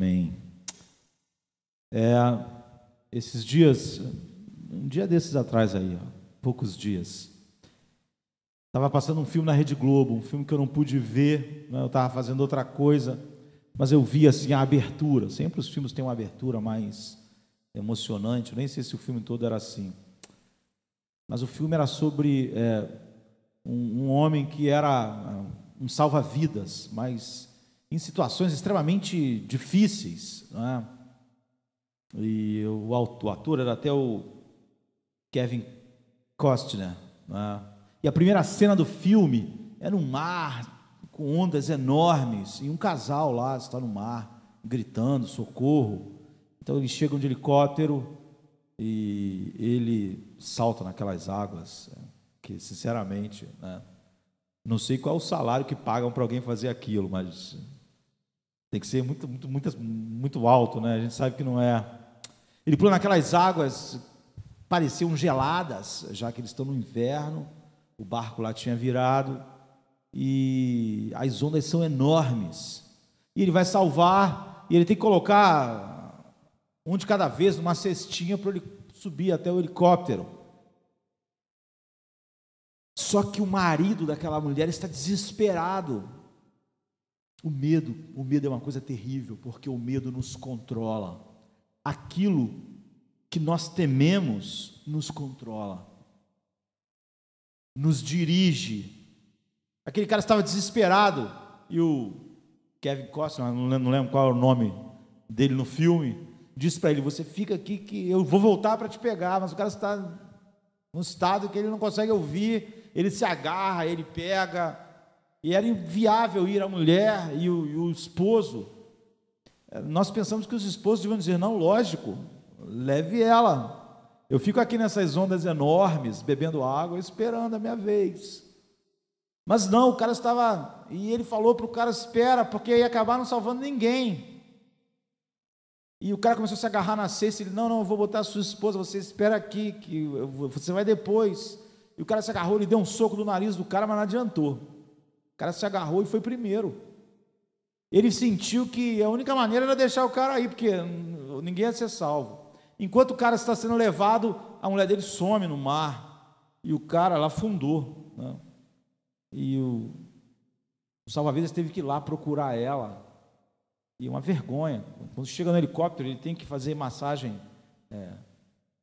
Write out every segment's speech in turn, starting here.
Amém. É, esses dias, um dia desses atrás aí, ó, poucos dias, estava passando um filme na Rede Globo, um filme que eu não pude ver, né, eu estava fazendo outra coisa, mas eu vi assim a abertura. Sempre os filmes têm uma abertura mais emocionante. Eu nem sei se o filme todo era assim, mas o filme era sobre é, um, um homem que era ah, um salva-vidas, mas em situações extremamente difíceis. É? E o, o ator era até o Kevin Costner. É? E a primeira cena do filme era um mar com ondas enormes e um casal lá está no mar gritando socorro. Então eles chegam de helicóptero e ele salta naquelas águas que sinceramente né? não sei qual é o salário que pagam para alguém fazer aquilo, mas tem que ser muito, muito, muito, muito alto, né? A gente sabe que não é. Ele pula naquelas águas, pareciam geladas, já que eles estão no inverno, o barco lá tinha virado, e as ondas são enormes. E ele vai salvar, e ele tem que colocar um de cada vez numa cestinha para ele subir até o helicóptero. Só que o marido daquela mulher está desesperado, o medo, o medo é uma coisa terrível, porque o medo nos controla. Aquilo que nós tememos nos controla. Nos dirige. Aquele cara estava desesperado e o Kevin Costner, não lembro qual é o nome dele no filme, disse para ele: "Você fica aqui que eu vou voltar para te pegar", mas o cara está num estado que ele não consegue ouvir, ele se agarra, ele pega, e era inviável ir a mulher e o, e o esposo, é, nós pensamos que os esposos deviam dizer: não, lógico, leve ela. Eu fico aqui nessas ondas enormes, bebendo água, esperando a minha vez. Mas não, o cara estava. E ele falou para o cara: espera, porque ia acabar não salvando ninguém. E o cara começou a se agarrar na cesta. Ele: não, não, eu vou botar a sua esposa, você espera aqui, que você vai depois. E o cara se agarrou, ele deu um soco no nariz do cara, mas não adiantou cara se agarrou e foi primeiro. Ele sentiu que a única maneira era deixar o cara aí, porque ninguém ia ser salvo. Enquanto o cara está sendo levado, a mulher dele some no mar. E o cara lá afundou. Né? E o, o salva-vidas teve que ir lá procurar ela. E uma vergonha. Quando chega no helicóptero, ele tem que fazer massagem é,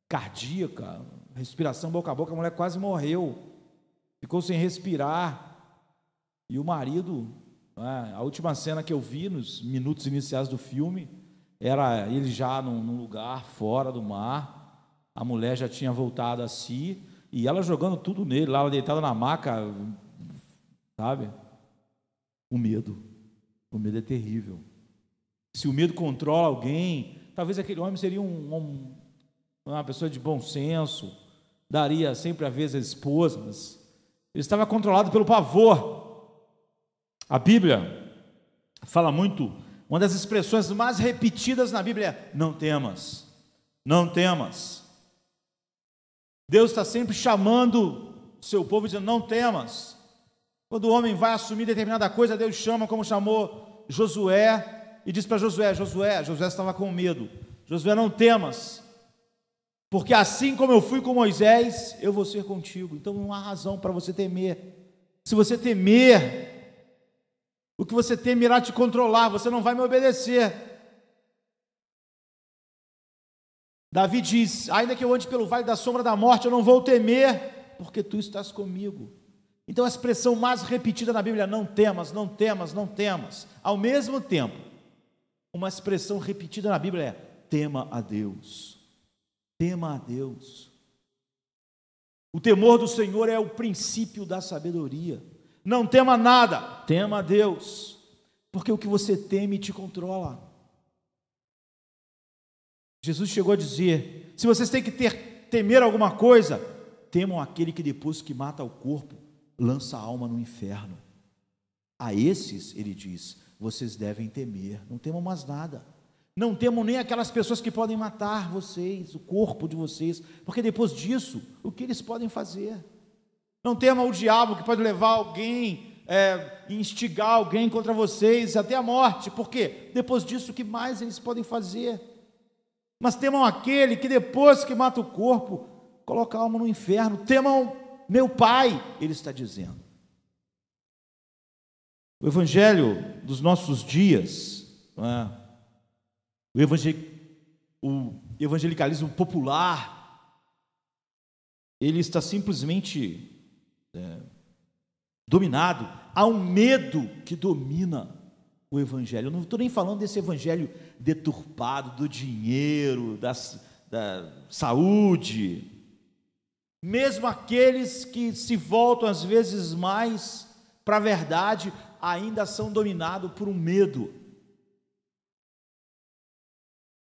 cardíaca, respiração boca a boca. A mulher quase morreu. Ficou sem respirar. E o marido, né, a última cena que eu vi nos minutos iniciais do filme, era ele já num, lugar fora do mar, a mulher já tinha voltado a si, e ela jogando tudo nele, lá deitada na maca, sabe? O medo. O medo é terrível. Se o medo controla alguém, talvez aquele homem seria um, um, uma pessoa de bom senso, daria sempre a vez às esposas. Ele estava controlado pelo pavor. A Bíblia fala muito, uma das expressões mais repetidas na Bíblia é: não temas, não temas. Deus está sempre chamando seu povo, dizendo: não temas. Quando o homem vai assumir determinada coisa, Deus chama, como chamou Josué, e diz para Josué: Josué, Josué estava com medo. Josué, não temas, porque assim como eu fui com Moisés, eu vou ser contigo. Então não há razão para você temer. Se você temer, o que você teme irá te controlar, você não vai me obedecer. Davi diz: Ainda que eu ande pelo vale da sombra da morte, eu não vou temer, porque tu estás comigo. Então a expressão mais repetida na Bíblia, não temas, não temas, não temas. Ao mesmo tempo, uma expressão repetida na Bíblia é tema a Deus. Tema a Deus. O temor do Senhor é o princípio da sabedoria. Não tema nada, tema a Deus, porque o que você teme te controla. Jesus chegou a dizer: se vocês têm que ter, temer alguma coisa, temam aquele que depois que mata o corpo, lança a alma no inferno. A esses, ele diz, vocês devem temer, não temam mais nada. Não temam nem aquelas pessoas que podem matar vocês, o corpo de vocês, porque depois disso, o que eles podem fazer? Não tema o diabo que pode levar alguém, é, instigar alguém contra vocês até a morte. Por quê? Depois disso, o que mais eles podem fazer? Mas temam aquele que depois que mata o corpo, coloca a alma no inferno. Temam meu Pai, ele está dizendo. O Evangelho dos nossos dias, é? o, evangel... o evangelicalismo popular, ele está simplesmente é, dominado, há um medo que domina o evangelho. Eu não estou nem falando desse evangelho deturpado do dinheiro, das, da saúde. Mesmo aqueles que se voltam às vezes mais para a verdade, ainda são dominados por um medo.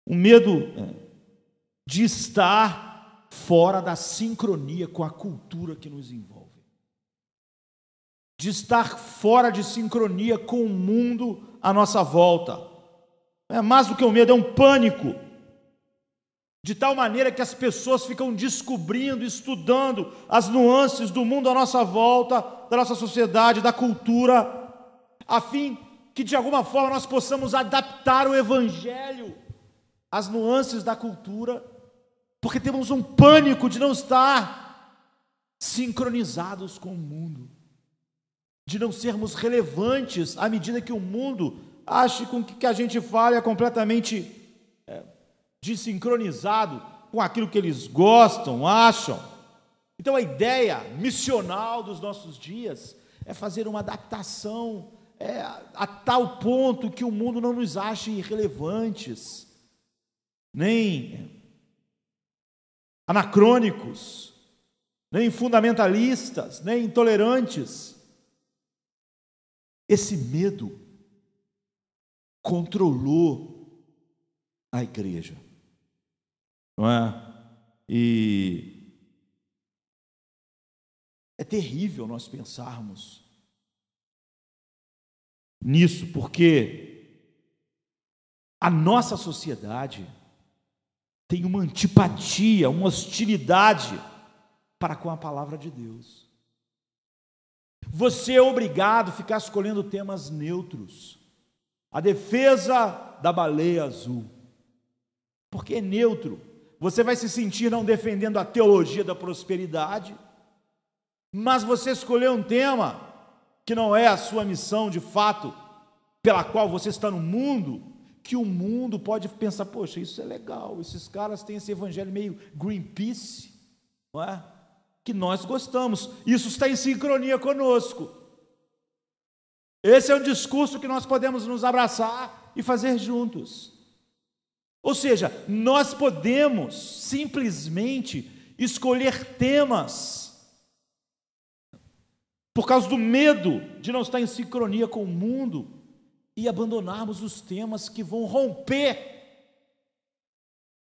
Um medo é, de estar fora da sincronia com a cultura que nos envolve de estar fora de sincronia com o mundo à nossa volta. É mais do que um medo, é um pânico. De tal maneira que as pessoas ficam descobrindo, estudando as nuances do mundo à nossa volta, da nossa sociedade, da cultura, a fim que de alguma forma nós possamos adaptar o Evangelho às nuances da cultura, porque temos um pânico de não estar sincronizados com o mundo de não sermos relevantes à medida que o mundo ache com o que a gente fale é completamente é, desincronizado com aquilo que eles gostam, acham. Então a ideia missional dos nossos dias é fazer uma adaptação é, a tal ponto que o mundo não nos ache irrelevantes, nem anacrônicos, nem fundamentalistas, nem intolerantes. Esse medo controlou a igreja. Não é? E é terrível nós pensarmos nisso, porque a nossa sociedade tem uma antipatia, uma hostilidade para com a palavra de Deus. Você é obrigado a ficar escolhendo temas neutros. A defesa da baleia azul. Porque é neutro. Você vai se sentir não defendendo a teologia da prosperidade, mas você escolheu um tema que não é a sua missão de fato, pela qual você está no mundo, que o mundo pode pensar: poxa, isso é legal, esses caras têm esse evangelho meio Greenpeace, não é? que nós gostamos. Isso está em sincronia conosco. Esse é um discurso que nós podemos nos abraçar e fazer juntos. Ou seja, nós podemos simplesmente escolher temas por causa do medo de não estar em sincronia com o mundo e abandonarmos os temas que vão romper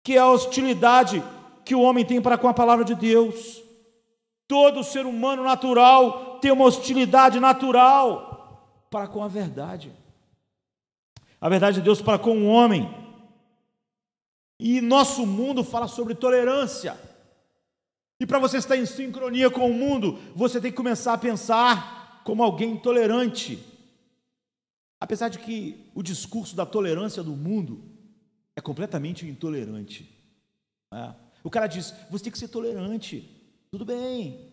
que é a hostilidade que o homem tem para com a palavra de Deus. Todo ser humano natural tem uma hostilidade natural para com a verdade. A verdade de Deus para com o homem. E nosso mundo fala sobre tolerância. E para você estar em sincronia com o mundo, você tem que começar a pensar como alguém tolerante. Apesar de que o discurso da tolerância do mundo é completamente intolerante. Né? O cara diz: você tem que ser tolerante tudo bem.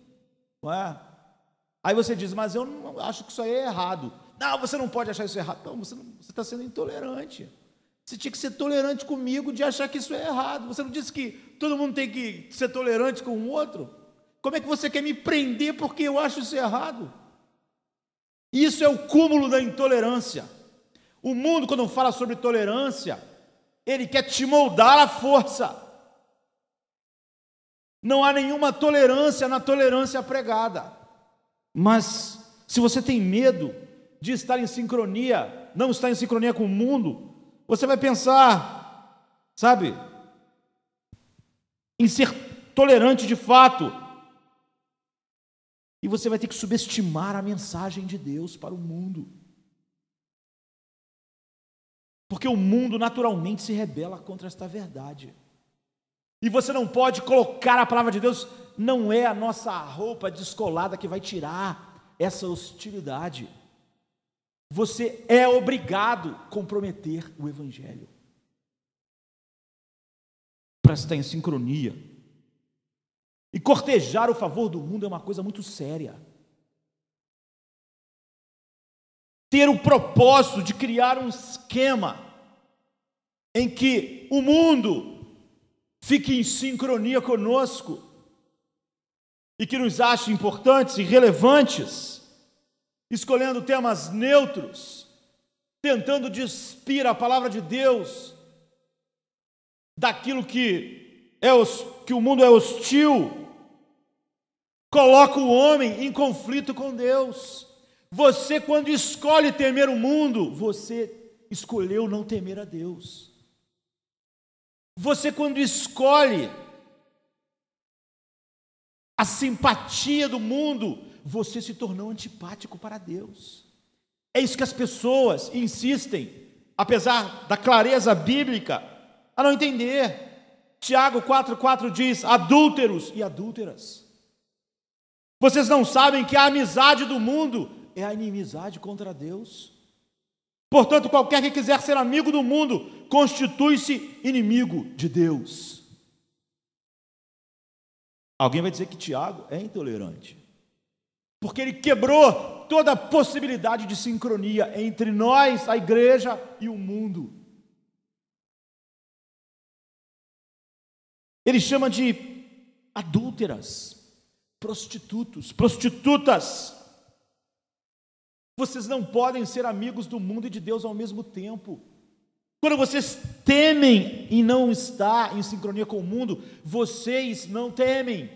Não é? Aí você diz, mas eu não acho que isso aí é errado. Não, você não pode achar isso errado. Não, você está sendo intolerante. Você tinha que ser tolerante comigo de achar que isso é errado. Você não disse que todo mundo tem que ser tolerante com o outro? Como é que você quer me prender porque eu acho isso errado? Isso é o cúmulo da intolerância. O mundo, quando fala sobre tolerância, ele quer te moldar à força. Não há nenhuma tolerância na tolerância pregada. Mas se você tem medo de estar em sincronia, não estar em sincronia com o mundo, você vai pensar, sabe, em ser tolerante de fato. E você vai ter que subestimar a mensagem de Deus para o mundo. Porque o mundo naturalmente se rebela contra esta verdade. E você não pode colocar a palavra de Deus, não é a nossa roupa descolada que vai tirar essa hostilidade. Você é obrigado a comprometer o Evangelho para estar em sincronia. E cortejar o favor do mundo é uma coisa muito séria. Ter o propósito de criar um esquema em que o mundo fique em sincronia conosco e que nos ache importantes e relevantes, escolhendo temas neutros, tentando despir a palavra de Deus daquilo que é que o mundo é hostil, coloca o homem em conflito com Deus. Você quando escolhe temer o mundo, você escolheu não temer a Deus. Você, quando escolhe a simpatia do mundo, você se tornou antipático para Deus. É isso que as pessoas insistem, apesar da clareza bíblica, a não entender. Tiago 4,4 diz: adúlteros e adúlteras. Vocês não sabem que a amizade do mundo é a inimizade contra Deus? Portanto, qualquer que quiser ser amigo do mundo constitui-se inimigo de Deus. Alguém vai dizer que Tiago é intolerante, porque ele quebrou toda a possibilidade de sincronia entre nós, a igreja e o mundo. Ele chama de adúlteras, prostitutos, prostitutas. Vocês não podem ser amigos do mundo e de Deus ao mesmo tempo. Quando vocês temem e não está em sincronia com o mundo, vocês não temem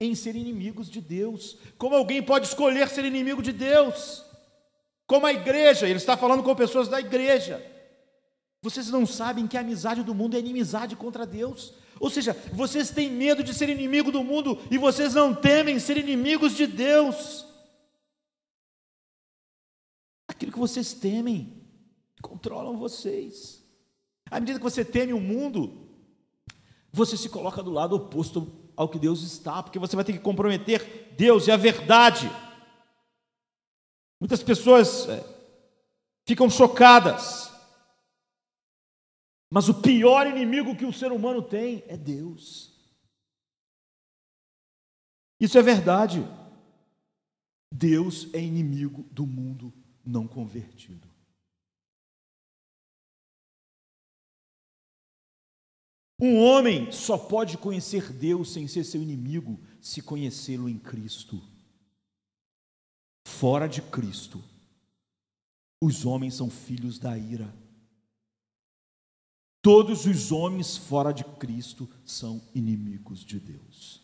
em ser inimigos de Deus. Como alguém pode escolher ser inimigo de Deus? Como a igreja, ele está falando com pessoas da igreja. Vocês não sabem que a amizade do mundo é inimizade contra Deus. Ou seja, vocês têm medo de ser inimigo do mundo e vocês não temem ser inimigos de Deus. Aquilo que vocês temem controlam vocês. À medida que você teme o mundo, você se coloca do lado oposto ao que Deus está, porque você vai ter que comprometer Deus e a verdade. Muitas pessoas é, ficam chocadas, mas o pior inimigo que o ser humano tem é Deus. Isso é verdade. Deus é inimigo do mundo não convertido. Um homem só pode conhecer Deus sem ser seu inimigo se conhecê-lo em Cristo. Fora de Cristo, os homens são filhos da ira. Todos os homens fora de Cristo são inimigos de Deus.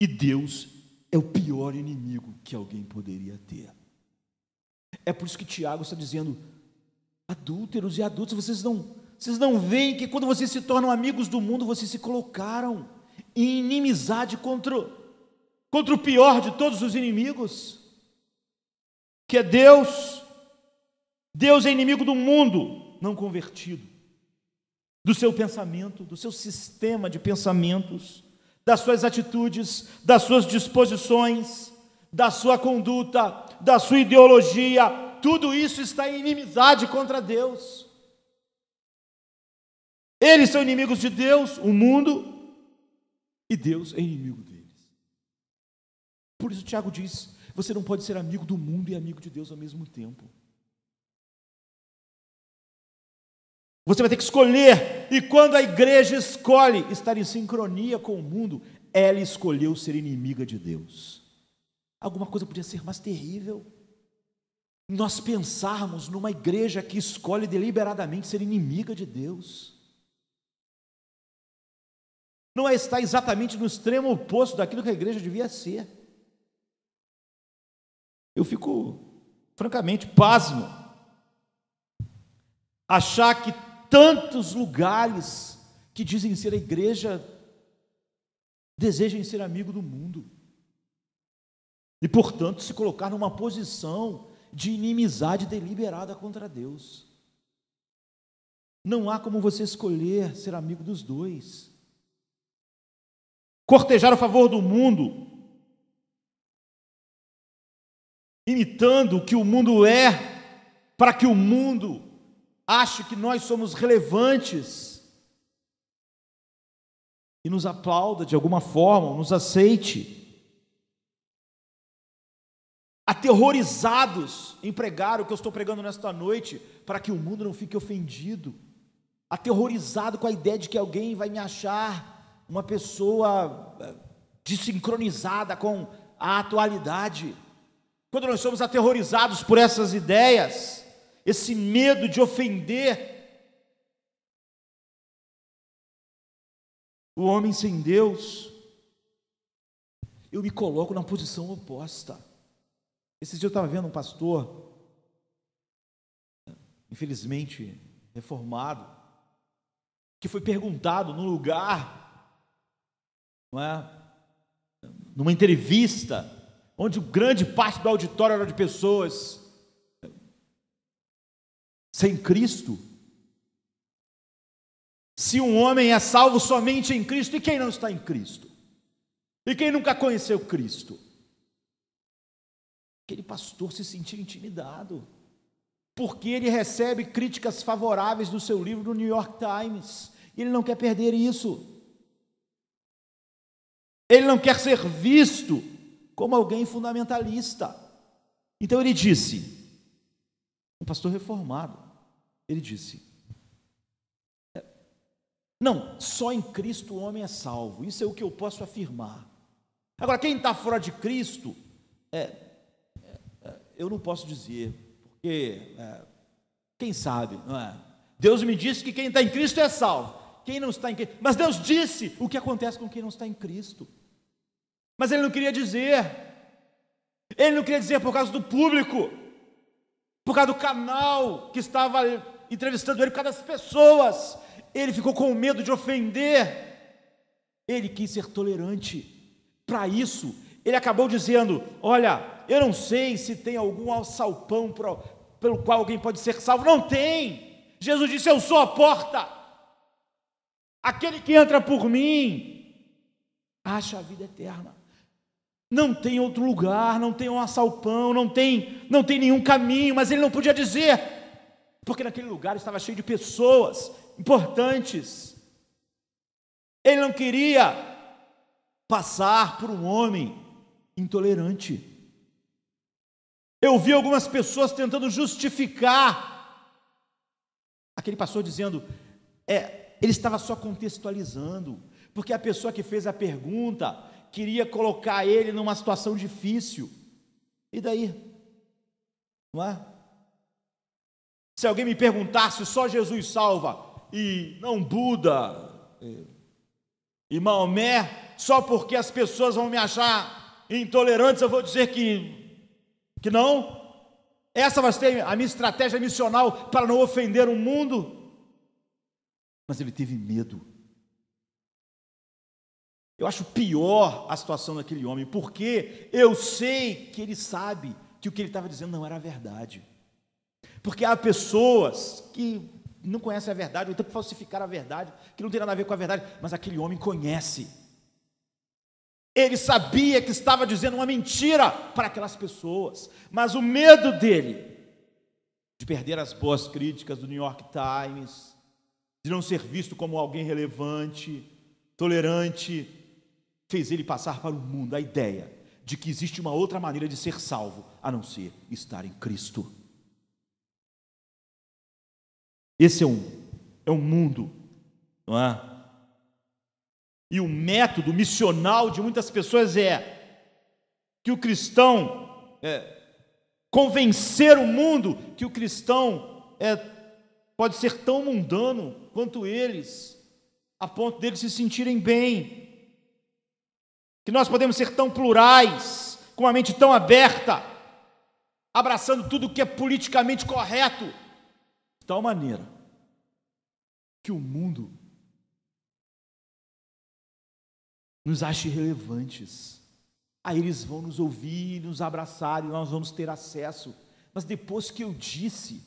E Deus é o pior inimigo que alguém poderia ter. É por isso que Tiago está dizendo: Adúlteros e adultos, vocês não, vocês não veem que quando vocês se tornam amigos do mundo, vocês se colocaram em inimizade contra, contra o pior de todos os inimigos, que é Deus. Deus é inimigo do mundo não convertido, do seu pensamento, do seu sistema de pensamentos, das suas atitudes, das suas disposições, da sua conduta, da sua ideologia, tudo isso está em inimizade contra Deus. Eles são inimigos de Deus, o mundo, e Deus é inimigo deles. Por isso Tiago diz: você não pode ser amigo do mundo e amigo de Deus ao mesmo tempo. Você vai ter que escolher, e quando a igreja escolhe estar em sincronia com o mundo, ela escolheu ser inimiga de Deus. Alguma coisa podia ser mais terrível nós pensarmos numa igreja que escolhe deliberadamente ser inimiga de Deus. Não é estar exatamente no extremo oposto daquilo que a igreja devia ser. Eu fico, francamente, pasmo. Achar que tantos lugares que dizem ser a igreja desejem ser amigo do mundo. E, portanto, se colocar numa posição de inimizade deliberada contra Deus. Não há como você escolher ser amigo dos dois. Cortejar a favor do mundo, imitando o que o mundo é, para que o mundo ache que nós somos relevantes e nos aplauda de alguma forma, nos aceite aterrorizados em pregar o que eu estou pregando nesta noite, para que o mundo não fique ofendido, aterrorizado com a ideia de que alguém vai me achar uma pessoa eh, desincronizada com a atualidade. Quando nós somos aterrorizados por essas ideias, esse medo de ofender, o homem sem Deus, eu me coloco na posição oposta. Esses dias eu estava vendo um pastor, infelizmente reformado, que foi perguntado no lugar, não é? numa entrevista, onde grande parte do auditório era de pessoas sem Cristo. Se um homem é salvo somente em Cristo, e quem não está em Cristo? E quem nunca conheceu Cristo? Aquele pastor se sentir intimidado, porque ele recebe críticas favoráveis do seu livro no New York Times, e ele não quer perder isso. Ele não quer ser visto como alguém fundamentalista. Então ele disse, um pastor reformado, ele disse: é, Não, só em Cristo o homem é salvo. Isso é o que eu posso afirmar. Agora, quem está fora de Cristo, é, eu não posso dizer, porque é, quem sabe, não é? Deus me disse que quem está em Cristo é salvo. Quem não está em Cristo. Mas Deus disse o que acontece com quem não está em Cristo. Mas ele não queria dizer. Ele não queria dizer por causa do público, por causa do canal que estava entrevistando ele, por causa das pessoas. Ele ficou com medo de ofender. Ele quis ser tolerante. Para isso, ele acabou dizendo: Olha, eu não sei se tem algum alçalpão pelo qual alguém pode ser salvo. Não tem. Jesus disse: Eu sou a porta. Aquele que entra por mim acha a vida eterna. Não tem outro lugar, não tem um assalpão, não tem, não tem nenhum caminho, mas ele não podia dizer, porque naquele lugar estava cheio de pessoas importantes. Ele não queria passar por um homem intolerante. Eu vi algumas pessoas tentando justificar. Aquele pastor dizendo, é, ele estava só contextualizando, porque a pessoa que fez a pergunta queria colocar ele numa situação difícil. E daí? Não é? Se alguém me perguntasse, só Jesus salva e não Buda e Maomé, só porque as pessoas vão me achar intolerantes, eu vou dizer que que não. Essa vai ser a minha estratégia missional para não ofender o mundo. Mas ele teve medo. Eu acho pior a situação daquele homem, porque eu sei que ele sabe que o que ele estava dizendo não era verdade. Porque há pessoas que não conhecem a verdade, ou então falsificar a verdade, que não tem nada a ver com a verdade, mas aquele homem conhece. Ele sabia que estava dizendo uma mentira para aquelas pessoas, mas o medo dele de perder as boas críticas do New York Times, de não ser visto como alguém relevante, tolerante, fez ele passar para o mundo a ideia de que existe uma outra maneira de ser salvo a não ser estar em Cristo. Esse é um é um mundo, não é? e o método missional de muitas pessoas é que o cristão é, convencer o mundo que o cristão é, pode ser tão mundano quanto eles, a ponto deles se sentirem bem, que nós podemos ser tão plurais, com uma mente tão aberta, abraçando tudo que é politicamente correto, de tal maneira que o mundo nos ache relevantes. Aí eles vão nos ouvir, nos abraçar e nós vamos ter acesso. Mas depois que eu disse,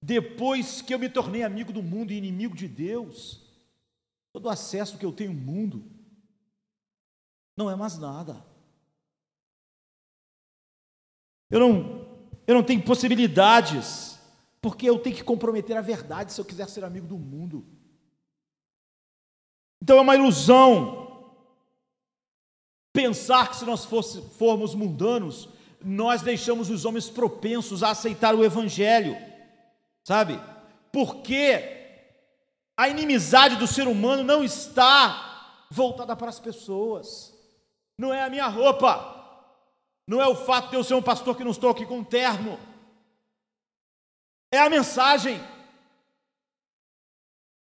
depois que eu me tornei amigo do mundo e inimigo de Deus, todo o acesso que eu tenho ao mundo não é mais nada. Eu não, eu não tenho possibilidades, porque eu tenho que comprometer a verdade se eu quiser ser amigo do mundo. Então é uma ilusão pensar que se nós fosse, formos mundanos, nós deixamos os homens propensos a aceitar o evangelho, sabe? Porque a inimizade do ser humano não está voltada para as pessoas, não é a minha roupa, não é o fato de eu ser um pastor que não estou aqui com um terno, é a mensagem.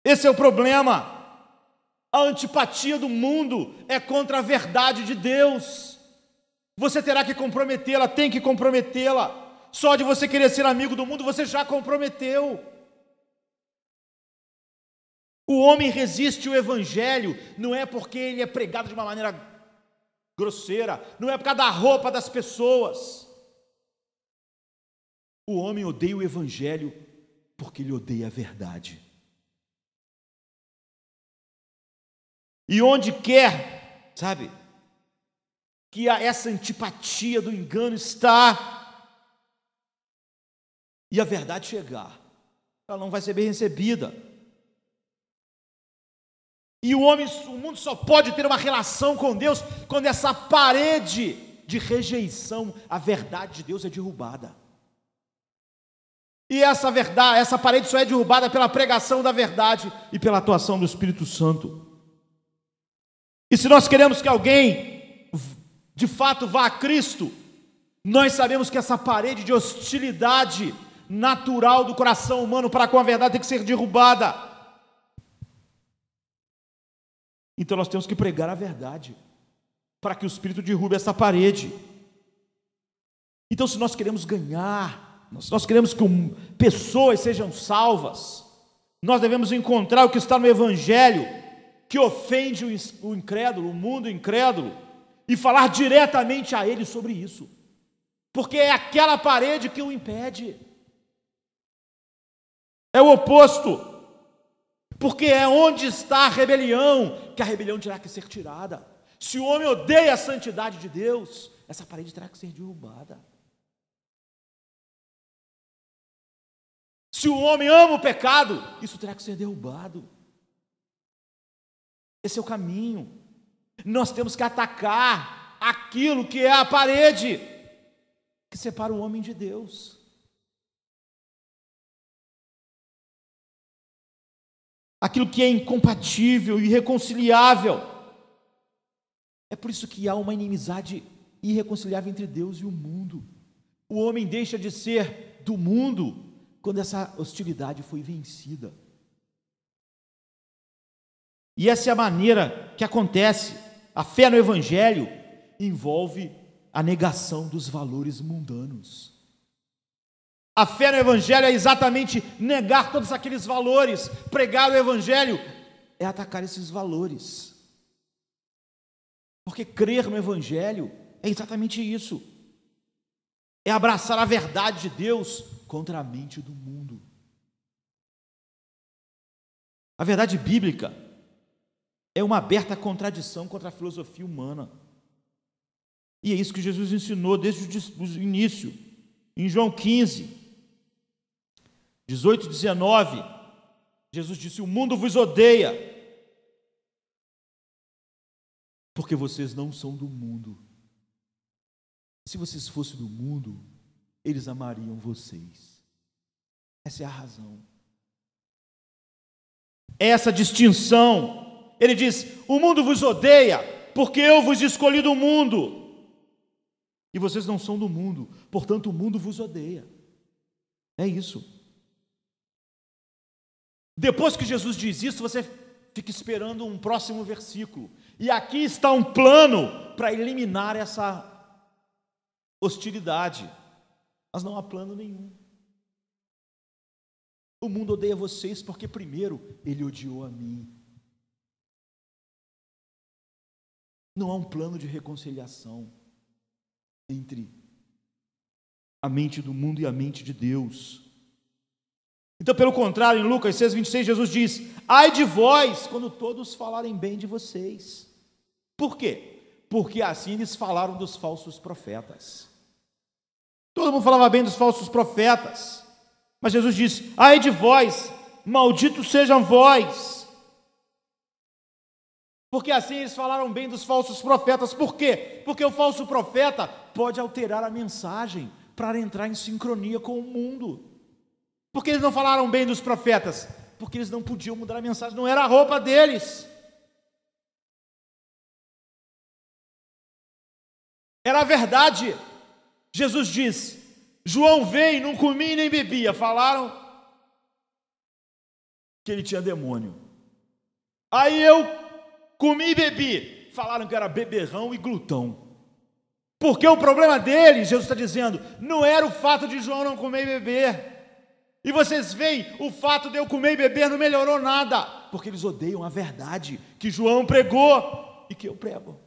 Esse é o problema. A antipatia do mundo é contra a verdade de Deus. Você terá que comprometê-la, tem que comprometê-la. Só de você querer ser amigo do mundo, você já comprometeu. O homem resiste o evangelho, não é porque ele é pregado de uma maneira grosseira, não é por causa da roupa das pessoas. O homem odeia o evangelho porque ele odeia a verdade. E onde quer, sabe, que essa antipatia do engano está e a verdade chegar, ela não vai ser bem recebida. E o homem, o mundo só pode ter uma relação com Deus quando essa parede de rejeição à verdade de Deus é derrubada. E essa verdade, essa parede só é derrubada pela pregação da verdade e pela atuação do Espírito Santo. E se nós queremos que alguém de fato vá a Cristo, nós sabemos que essa parede de hostilidade natural do coração humano para com a verdade tem que ser derrubada. Então nós temos que pregar a verdade para que o Espírito derrube essa parede. Então, se nós queremos ganhar, se nós queremos que pessoas sejam salvas, nós devemos encontrar o que está no Evangelho que ofende o incrédulo, o mundo incrédulo, e falar diretamente a ele sobre isso, porque é aquela parede que o impede. É o oposto, porque é onde está a rebelião, que a rebelião terá que ser tirada. Se o homem odeia a santidade de Deus, essa parede terá que ser derrubada. Se o homem ama o pecado, isso terá que ser derrubado. Esse é o caminho. Nós temos que atacar aquilo que é a parede que separa o homem de Deus. Aquilo que é incompatível, irreconciliável. É por isso que há uma inimizade irreconciliável entre Deus e o mundo. O homem deixa de ser do mundo quando essa hostilidade foi vencida. E essa é a maneira que acontece. A fé no Evangelho envolve a negação dos valores mundanos. A fé no Evangelho é exatamente negar todos aqueles valores. Pregar o Evangelho é atacar esses valores. Porque crer no Evangelho é exatamente isso. É abraçar a verdade de Deus contra a mente do mundo. A verdade bíblica é uma aberta contradição contra a filosofia humana. E é isso que Jesus ensinou desde o início. Em João 15, 18 e 19, Jesus disse: O mundo vos odeia, porque vocês não são do mundo. Se vocês fossem do mundo, eles amariam vocês. Essa é a razão. Essa distinção ele diz: O mundo vos odeia, porque eu vos escolhi do mundo. E vocês não são do mundo, portanto o mundo vos odeia. É isso. Depois que Jesus diz isso, você fica esperando um próximo versículo. E aqui está um plano para eliminar essa hostilidade. Mas não há plano nenhum. O mundo odeia vocês porque, primeiro, ele odiou a mim. Não há um plano de reconciliação entre a mente do mundo e a mente de Deus. Então, pelo contrário, em Lucas 6, 26, Jesus diz: Ai de vós quando todos falarem bem de vocês. Por quê? Porque assim eles falaram dos falsos profetas. Todo mundo falava bem dos falsos profetas. Mas Jesus diz: Ai de vós, malditos sejam vós porque assim eles falaram bem dos falsos profetas. Por quê? Porque o falso profeta pode alterar a mensagem para entrar em sincronia com o mundo. Porque eles não falaram bem dos profetas? Porque eles não podiam mudar a mensagem, não era a roupa deles. Era a verdade. Jesus diz: João veio, não comia nem bebia. Falaram que ele tinha demônio. Aí eu Comi e bebi. Falaram que era beberrão e glutão. Porque o problema deles, Jesus está dizendo, não era o fato de João não comer e beber. E vocês veem, o fato de eu comer e beber não melhorou nada, porque eles odeiam a verdade que João pregou e que eu prego.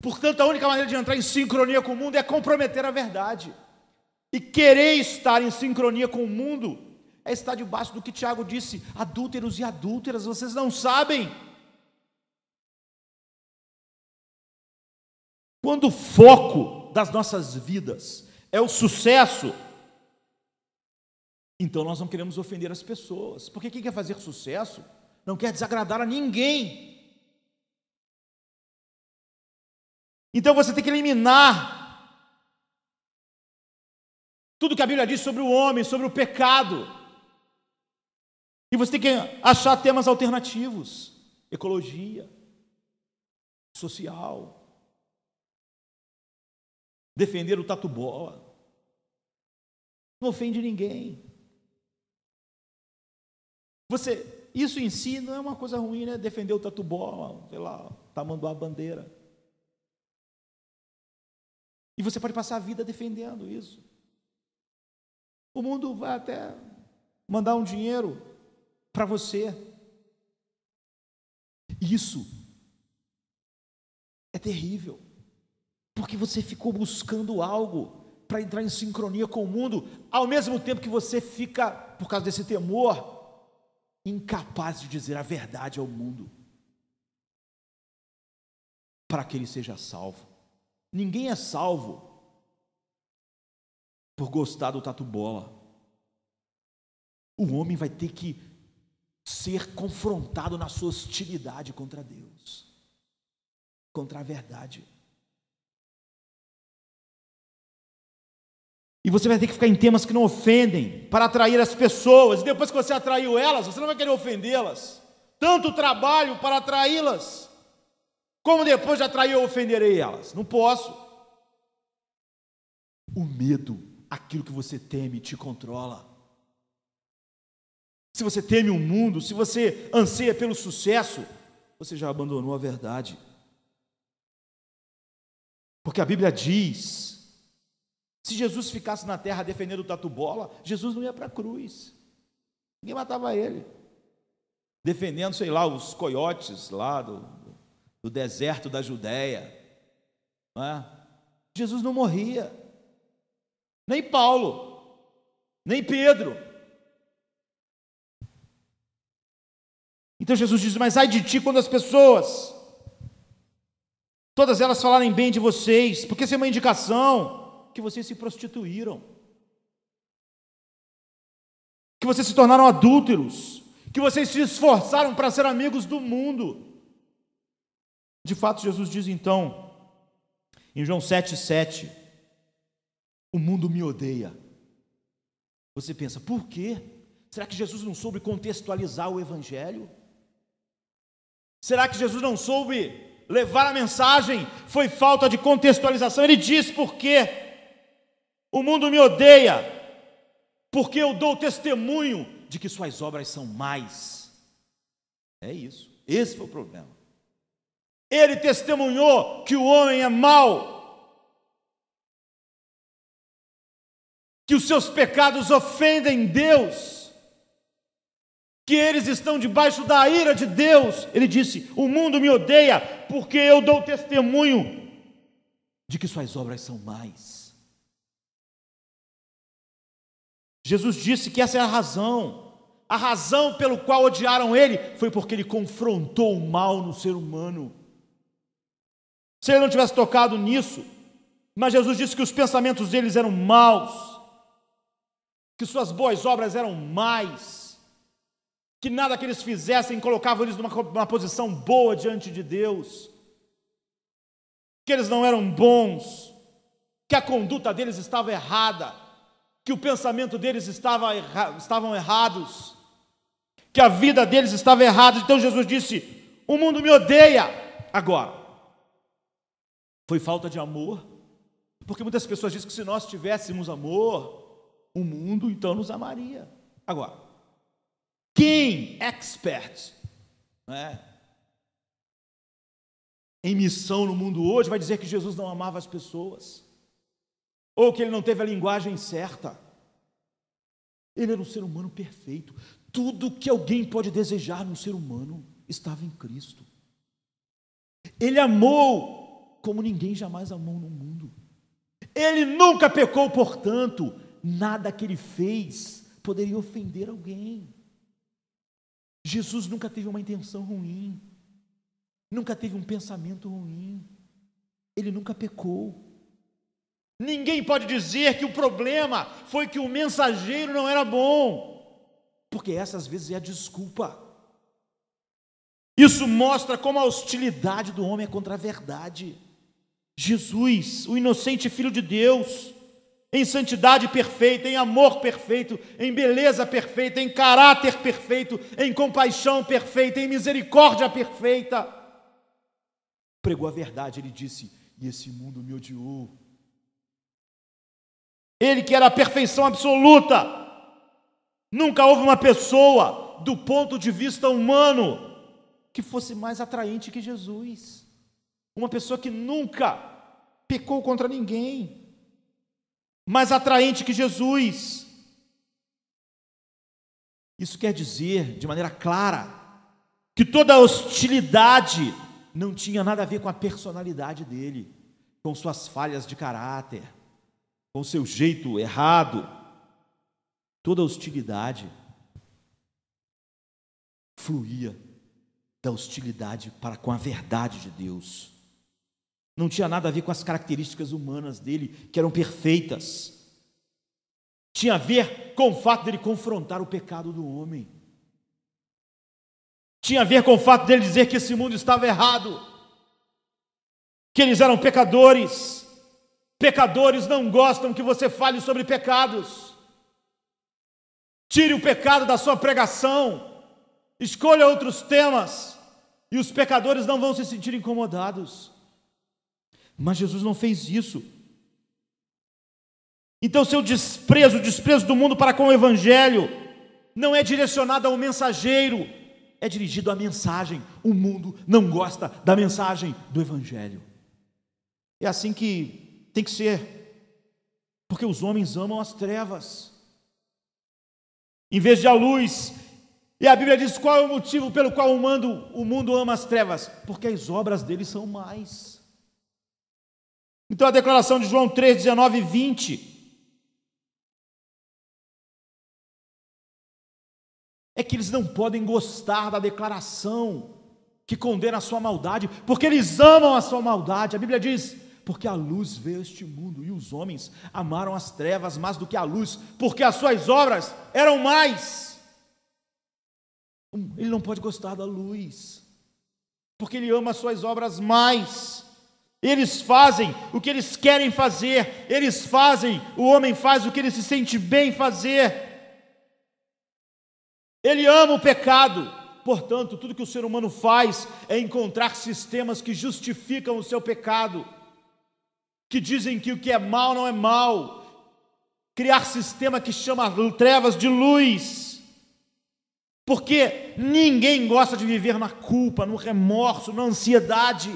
Portanto, a única maneira de entrar em sincronia com o mundo é comprometer a verdade. E querer estar em sincronia com o mundo é estar debaixo do que Tiago disse: adúlteros e adúlteras, vocês não sabem. Quando o foco das nossas vidas é o sucesso, então nós não queremos ofender as pessoas, porque quem quer fazer sucesso não quer desagradar a ninguém. Então você tem que eliminar tudo que a Bíblia diz sobre o homem, sobre o pecado. E você tem que achar temas alternativos: ecologia, social, defender o tatu bola. Não ofende ninguém. Você, isso em si não é uma coisa ruim, né? Defender o tatu bola, sei lá, tamanduá tá a bandeira. E você pode passar a vida defendendo isso. O mundo vai até mandar um dinheiro para você. Isso é terrível, porque você ficou buscando algo para entrar em sincronia com o mundo, ao mesmo tempo que você fica, por causa desse temor, incapaz de dizer a verdade ao mundo, para que ele seja salvo. Ninguém é salvo por gostar do tatu bola. O homem vai ter que ser confrontado na sua hostilidade contra Deus, contra a verdade. E você vai ter que ficar em temas que não ofendem, para atrair as pessoas. E depois que você atraiu elas, você não vai querer ofendê-las. Tanto trabalho para atraí-las, como depois de atrair eu ofenderei elas. Não posso. O medo, aquilo que você teme, te controla se você teme o mundo, se você anseia pelo sucesso, você já abandonou a verdade. Porque a Bíblia diz: se Jesus ficasse na terra defendendo o tatu bola, Jesus não ia para a cruz. Ninguém matava ele. Defendendo, sei lá, os coiotes lá do, do deserto da Judéia. Não é? Jesus não morria. Nem Paulo, nem Pedro. Então Jesus diz: Mas ai de ti quando as pessoas, todas elas falarem bem de vocês, porque isso é uma indicação que vocês se prostituíram, que vocês se tornaram adúlteros, que vocês se esforçaram para ser amigos do mundo. De fato, Jesus diz então, em João 7,7, o mundo me odeia. Você pensa, por quê? Será que Jesus não soube contextualizar o Evangelho? Será que Jesus não soube levar a mensagem? Foi falta de contextualização. Ele diz por quê? O mundo me odeia, porque eu dou testemunho de que suas obras são mais. É isso. Esse foi o problema. Ele testemunhou que o homem é mau, que os seus pecados ofendem Deus que eles estão debaixo da ira de Deus. Ele disse: O mundo me odeia, porque eu dou testemunho de que suas obras são mais. Jesus disse que essa é a razão. A razão pelo qual odiaram ele foi porque ele confrontou o mal no ser humano. Se ele não tivesse tocado nisso, mas Jesus disse que os pensamentos deles eram maus, que suas boas obras eram mais que nada que eles fizessem colocava eles numa, posição boa diante de Deus, que eles não eram bons, que a conduta deles estava errada, que o pensamento deles estava erra, estavam errados, que a vida deles estava errada. Então Jesus disse: O mundo me odeia agora. Foi falta de amor, porque muitas pessoas dizem que se nós tivéssemos amor, o mundo então nos amaria. Agora, quem expert é? em missão no mundo hoje vai dizer que Jesus não amava as pessoas, ou que ele não teve a linguagem certa. Ele era um ser humano perfeito. Tudo que alguém pode desejar num ser humano estava em Cristo. Ele amou como ninguém jamais amou no mundo. Ele nunca pecou, portanto, nada que ele fez poderia ofender alguém. Jesus nunca teve uma intenção ruim, nunca teve um pensamento ruim, ele nunca pecou. Ninguém pode dizer que o problema foi que o mensageiro não era bom, porque essa às vezes é a desculpa. Isso mostra como a hostilidade do homem é contra a verdade. Jesus, o inocente filho de Deus, em santidade perfeita, em amor perfeito, em beleza perfeita, em caráter perfeito, em compaixão perfeita, em misericórdia perfeita. Pregou a verdade, ele disse: E esse mundo me odiou. Ele que era a perfeição absoluta, nunca houve uma pessoa, do ponto de vista humano, que fosse mais atraente que Jesus. Uma pessoa que nunca pecou contra ninguém, mais atraente que Jesus. Isso quer dizer, de maneira clara, que toda hostilidade não tinha nada a ver com a personalidade dele, com suas falhas de caráter, com seu jeito errado. Toda hostilidade fluía da hostilidade para com a verdade de Deus. Não tinha nada a ver com as características humanas dele, que eram perfeitas. Tinha a ver com o fato dele confrontar o pecado do homem. Tinha a ver com o fato dele dizer que esse mundo estava errado, que eles eram pecadores. Pecadores não gostam que você fale sobre pecados. Tire o pecado da sua pregação. Escolha outros temas. E os pecadores não vão se sentir incomodados. Mas Jesus não fez isso. Então, seu desprezo, o desprezo do mundo para com o Evangelho, não é direcionado ao mensageiro, é dirigido à mensagem. O mundo não gosta da mensagem do Evangelho. É assim que tem que ser, porque os homens amam as trevas, em vez de a luz. E a Bíblia diz qual é o motivo pelo qual o mundo, o mundo ama as trevas? Porque as obras deles são mais. Então a declaração de João 3, 19 e 20 é que eles não podem gostar da declaração que condena a sua maldade, porque eles amam a sua maldade. A Bíblia diz: porque a luz veio este mundo e os homens amaram as trevas mais do que a luz, porque as suas obras eram mais. Hum, ele não pode gostar da luz, porque ele ama as suas obras mais. Eles fazem o que eles querem fazer, eles fazem, o homem faz o que ele se sente bem fazer. Ele ama o pecado, portanto, tudo que o ser humano faz é encontrar sistemas que justificam o seu pecado, que dizem que o que é mal não é mal, criar sistema que chama trevas de luz, porque ninguém gosta de viver na culpa, no remorso, na ansiedade.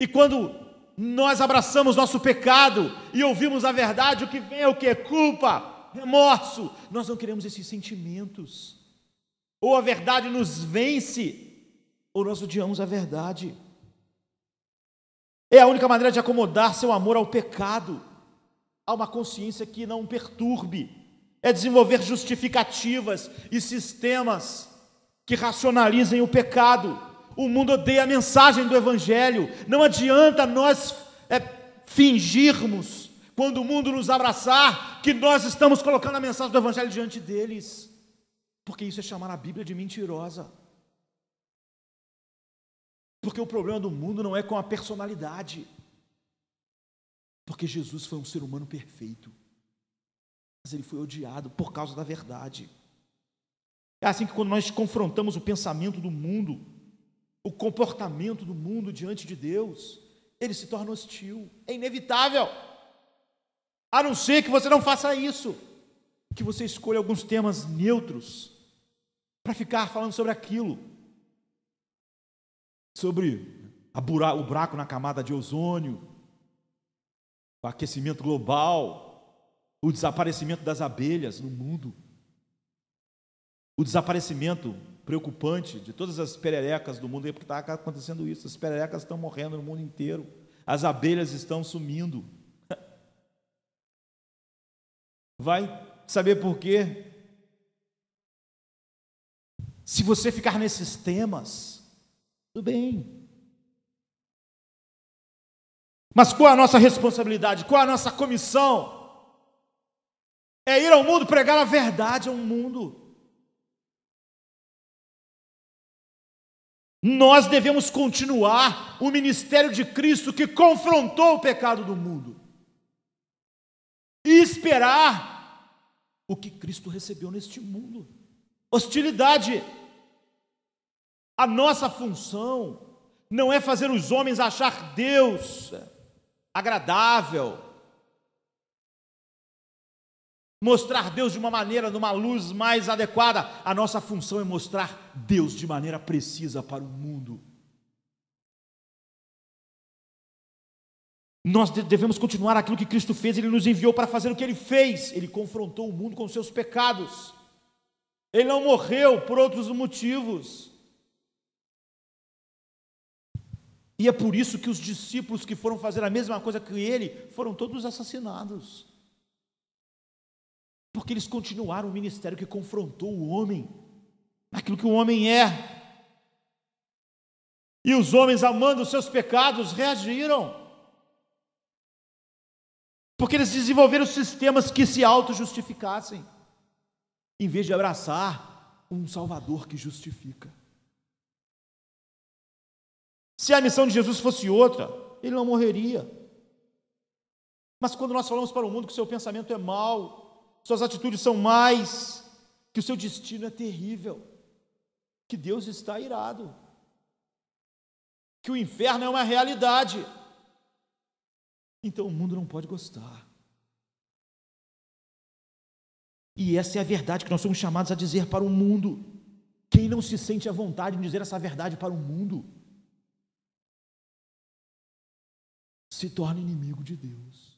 E quando nós abraçamos nosso pecado e ouvimos a verdade, o que vem é o que? é Culpa, remorso. Nós não queremos esses sentimentos. Ou a verdade nos vence, ou nós odiamos a verdade. É a única maneira de acomodar seu amor ao pecado, a uma consciência que não perturbe. É desenvolver justificativas e sistemas que racionalizem o pecado o mundo odeia a mensagem do Evangelho. Não adianta nós é, fingirmos, quando o mundo nos abraçar, que nós estamos colocando a mensagem do Evangelho diante deles, porque isso é chamar a Bíblia de mentirosa. Porque o problema do mundo não é com a personalidade, porque Jesus foi um ser humano perfeito, mas ele foi odiado por causa da verdade. É assim que quando nós confrontamos o pensamento do mundo, o comportamento do mundo diante de Deus, ele se torna hostil. É inevitável. A não ser que você não faça isso, que você escolha alguns temas neutros para ficar falando sobre aquilo, sobre o buraco na camada de ozônio, o aquecimento global, o desaparecimento das abelhas no mundo, o desaparecimento preocupante de todas as pererecas do mundo, porque está acontecendo isso. As pererecas estão morrendo no mundo inteiro. As abelhas estão sumindo. Vai saber por quê? Se você ficar nesses temas, tudo bem. Mas qual é a nossa responsabilidade? Qual é a nossa comissão? É ir ao mundo pregar a verdade a um mundo Nós devemos continuar o ministério de Cristo que confrontou o pecado do mundo e esperar o que Cristo recebeu neste mundo. Hostilidade. A nossa função não é fazer os homens achar Deus agradável, mostrar Deus de uma maneira, numa luz mais adequada. A nossa função é mostrar Deus de maneira precisa para o mundo. Nós devemos continuar aquilo que Cristo fez, Ele nos enviou para fazer o que Ele fez. Ele confrontou o mundo com seus pecados. Ele não morreu por outros motivos. E é por isso que os discípulos que foram fazer a mesma coisa que ele foram todos assassinados. Porque eles continuaram o ministério que confrontou o homem, aquilo que o homem é. E os homens, amando os seus pecados, reagiram. Porque eles desenvolveram sistemas que se auto-justificassem, em vez de abraçar um Salvador que justifica. Se a missão de Jesus fosse outra, ele não morreria. Mas quando nós falamos para o mundo que o seu pensamento é mau, suas atitudes são mais, que o seu destino é terrível, que Deus está irado, que o inferno é uma realidade. Então o mundo não pode gostar. E essa é a verdade que nós somos chamados a dizer para o mundo. Quem não se sente à vontade em dizer essa verdade para o mundo, se torna inimigo de Deus.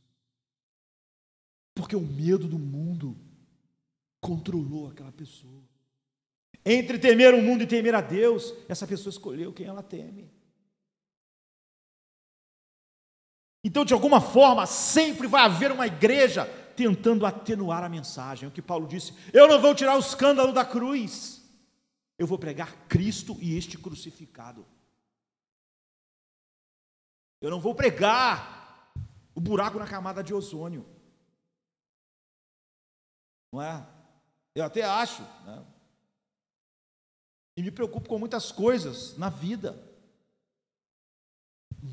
Porque o medo do mundo controlou aquela pessoa. Entre temer o mundo e temer a Deus, essa pessoa escolheu quem ela teme. Então, de alguma forma, sempre vai haver uma igreja tentando atenuar a mensagem. É o que Paulo disse: Eu não vou tirar o escândalo da cruz, eu vou pregar Cristo e este crucificado. Eu não vou pregar o buraco na camada de ozônio. Não é? Eu até acho. Né? E me preocupo com muitas coisas na vida.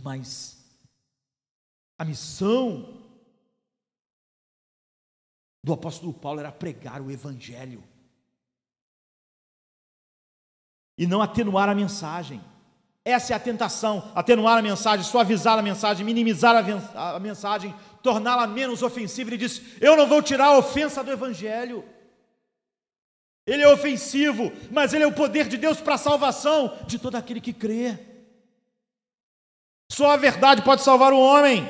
Mas a missão do apóstolo Paulo era pregar o evangelho e não atenuar a mensagem. Essa é a tentação: atenuar a mensagem, suavizar a mensagem, minimizar a mensagem, torná-la menos ofensiva. Ele diz: Eu não vou tirar a ofensa do Evangelho. Ele é ofensivo, mas ele é o poder de Deus para a salvação de todo aquele que crê. Só a verdade pode salvar o homem.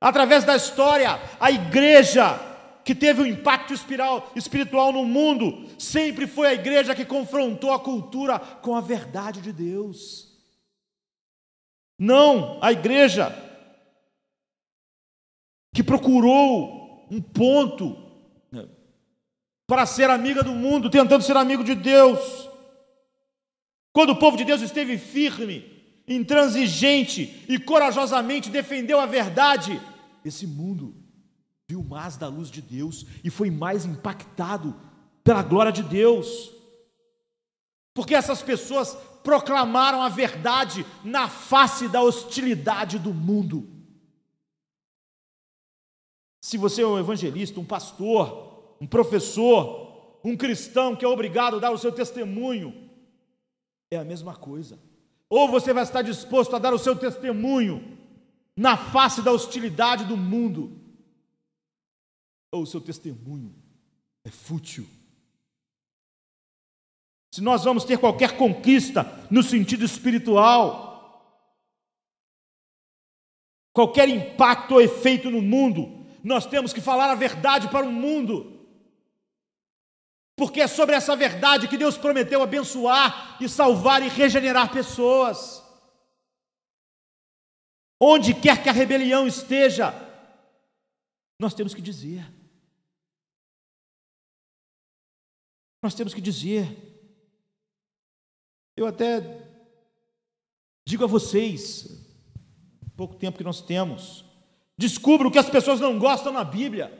Através da história, a igreja que teve um impacto espiral, espiritual no mundo, sempre foi a igreja que confrontou a cultura com a verdade de Deus. Não, a igreja que procurou um ponto para ser amiga do mundo, tentando ser amigo de Deus. Quando o povo de Deus esteve firme, intransigente e corajosamente defendeu a verdade, esse mundo viu mais da luz de Deus e foi mais impactado pela glória de Deus. Porque essas pessoas proclamaram a verdade na face da hostilidade do mundo. Se você é um evangelista, um pastor, um professor, um cristão que é obrigado a dar o seu testemunho, é a mesma coisa. Ou você vai estar disposto a dar o seu testemunho na face da hostilidade do mundo, ou o seu testemunho é fútil. Se nós vamos ter qualquer conquista no sentido espiritual, qualquer impacto ou efeito no mundo, nós temos que falar a verdade para o mundo. Porque é sobre essa verdade que Deus prometeu abençoar e salvar e regenerar pessoas. Onde quer que a rebelião esteja, nós temos que dizer. Nós temos que dizer. Eu até digo a vocês, pouco tempo que nós temos, Descubra o que as pessoas não gostam na Bíblia.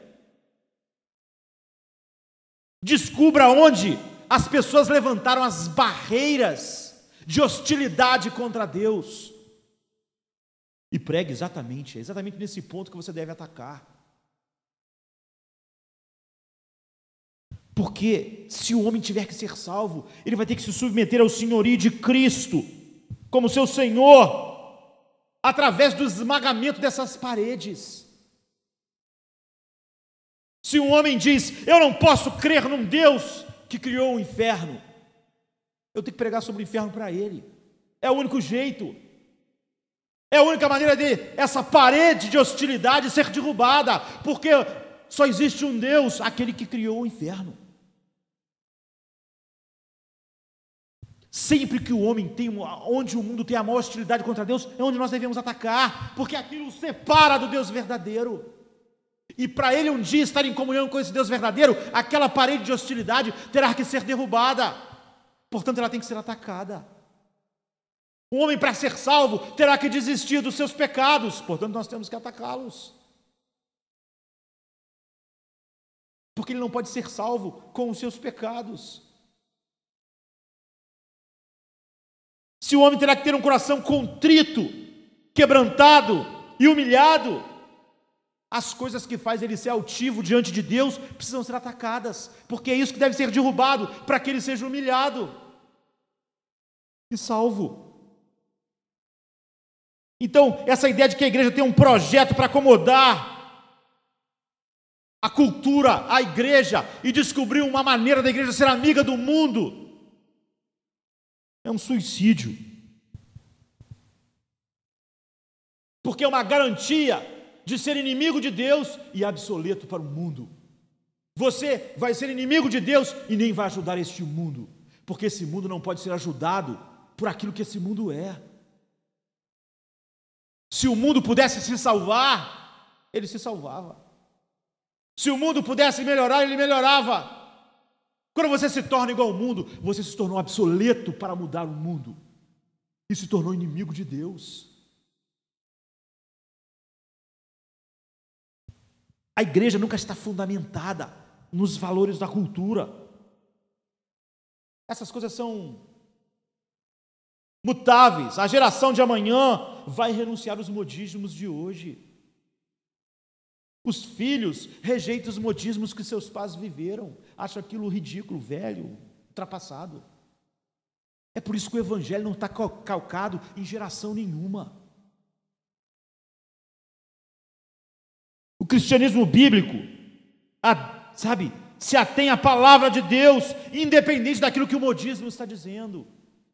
Descubra onde as pessoas levantaram as barreiras de hostilidade contra Deus. E pregue exatamente, é exatamente nesse ponto que você deve atacar. Porque se o homem tiver que ser salvo, ele vai ter que se submeter ao senhorio de Cristo, como seu Senhor através do esmagamento dessas paredes. Se um homem diz, eu não posso crer num Deus que criou o inferno, eu tenho que pregar sobre o inferno para ele. É o único jeito. É a única maneira de essa parede de hostilidade ser derrubada, porque só existe um Deus, aquele que criou o inferno. Sempre que o homem tem, onde o mundo tem a maior hostilidade contra Deus, é onde nós devemos atacar, porque aquilo o separa do Deus verdadeiro. E para ele um dia estar em comunhão com esse Deus verdadeiro, aquela parede de hostilidade terá que ser derrubada. Portanto, ela tem que ser atacada. O homem, para ser salvo, terá que desistir dos seus pecados, portanto, nós temos que atacá-los. Porque ele não pode ser salvo com os seus pecados. Se o homem terá que ter um coração contrito, quebrantado e humilhado, as coisas que faz ele ser altivo diante de Deus precisam ser atacadas, porque é isso que deve ser derrubado para que ele seja humilhado e salvo. Então, essa ideia de que a igreja tem um projeto para acomodar a cultura, a igreja e descobrir uma maneira da igreja ser amiga do mundo, é um suicídio. Porque é uma garantia de ser inimigo de Deus e obsoleto para o mundo. Você vai ser inimigo de Deus e nem vai ajudar este mundo, porque esse mundo não pode ser ajudado por aquilo que esse mundo é. Se o mundo pudesse se salvar, ele se salvava. Se o mundo pudesse melhorar, ele melhorava. Quando você se torna igual ao mundo, você se tornou obsoleto para mudar o mundo e se tornou inimigo de Deus. A igreja nunca está fundamentada nos valores da cultura. Essas coisas são mutáveis. A geração de amanhã vai renunciar aos modismos de hoje. Os filhos rejeitam os modismos que seus pais viveram, acham aquilo ridículo, velho, ultrapassado. É por isso que o Evangelho não está calcado em geração nenhuma. O cristianismo bíblico, a, sabe, se atém à palavra de Deus, independente daquilo que o modismo está dizendo,